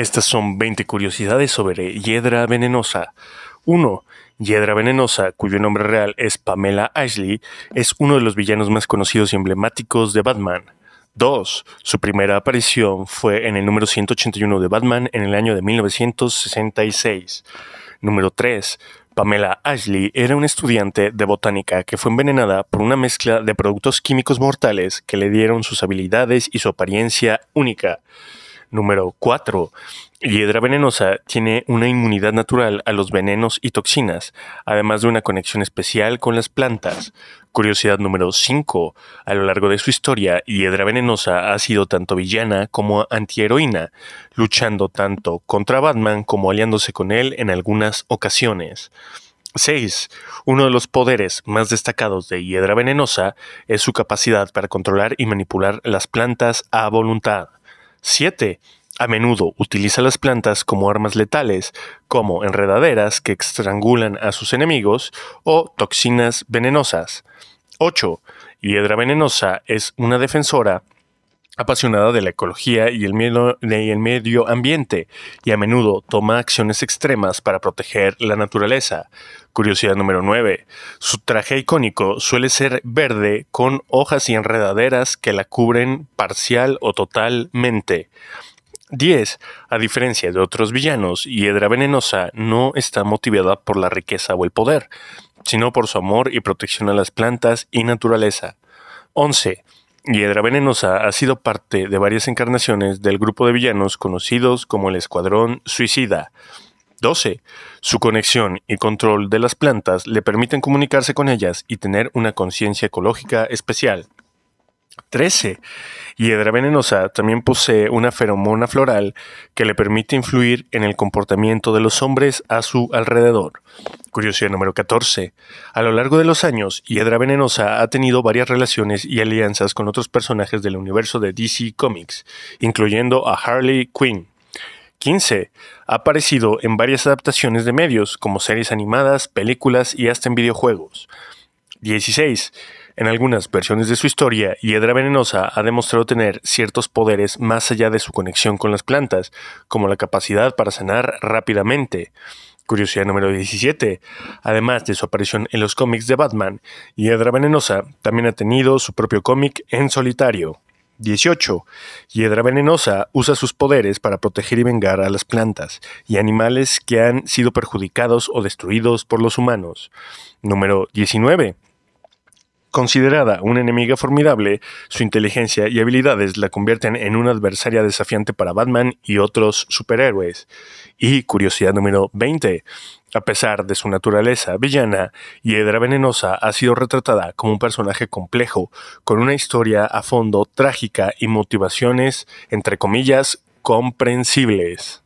Estas son 20 curiosidades sobre Hiedra Venenosa. 1. Hiedra Venenosa, cuyo nombre real es Pamela Ashley, es uno de los villanos más conocidos y emblemáticos de Batman. 2. Su primera aparición fue en el número 181 de Batman en el año de 1966. Número 3. Pamela Ashley era una estudiante de botánica que fue envenenada por una mezcla de productos químicos mortales que le dieron sus habilidades y su apariencia única. Número 4. Hiedra venenosa tiene una inmunidad natural a los venenos y toxinas, además de una conexión especial con las plantas. Curiosidad número 5. A lo largo de su historia, Hiedra venenosa ha sido tanto villana como antiheroína, luchando tanto contra Batman como aliándose con él en algunas ocasiones. 6. Uno de los poderes más destacados de Hiedra Venenosa es su capacidad para controlar y manipular las plantas a voluntad. 7. A menudo utiliza las plantas como armas letales, como enredaderas que estrangulan a sus enemigos o toxinas venenosas. 8. Hiedra Venenosa es una defensora apasionada de la ecología y y el medio ambiente, y a menudo toma acciones extremas para proteger la naturaleza. Curiosidad número 9. Su traje icónico suele ser verde con hojas y enredaderas que la cubren parcial o totalmente. 10. A diferencia de otros villanos, Hiedra Venenosa no está motivada por la riqueza o el poder, sino por su amor y protección a las plantas y naturaleza. 11. Hiedra Venenosa ha sido parte de varias encarnaciones del grupo de villanos conocidos como el Escuadrón Suicida. 12. Su conexión y control de las plantas le permiten comunicarse con ellas y tener una conciencia ecológica especial. 13. Hiedra venenosa también posee una feromona floral que le permite influir en el comportamiento de los hombres a su alrededor. Curiosidad número 14. A lo largo de los años, Hiedra venenosa ha tenido varias relaciones y alianzas con otros personajes del universo de DC Comics, incluyendo a Harley Quinn, 15. Ha aparecido en varias adaptaciones de medios, como series animadas, películas y hasta en videojuegos. 16. En algunas versiones de su historia, Hiedra Venenosa ha demostrado tener ciertos poderes más allá de su conexión con las plantas, como la capacidad para sanar rápidamente. Curiosidad número 17. Además de su aparición en los cómics de Batman, Hiedra Venenosa también ha tenido su propio cómic en solitario. 18. Hiedra venenosa usa sus poderes para proteger y vengar a las plantas y animales que han sido perjudicados o destruidos por los humanos. Número 19. Considerada una enemiga formidable, su inteligencia y habilidades la convierten en una adversaria desafiante para Batman y otros superhéroes. Y curiosidad número 20. A pesar de su naturaleza villana, Hiedra Venenosa ha sido retratada como un personaje complejo, con una historia a fondo trágica y motivaciones, entre comillas, comprensibles.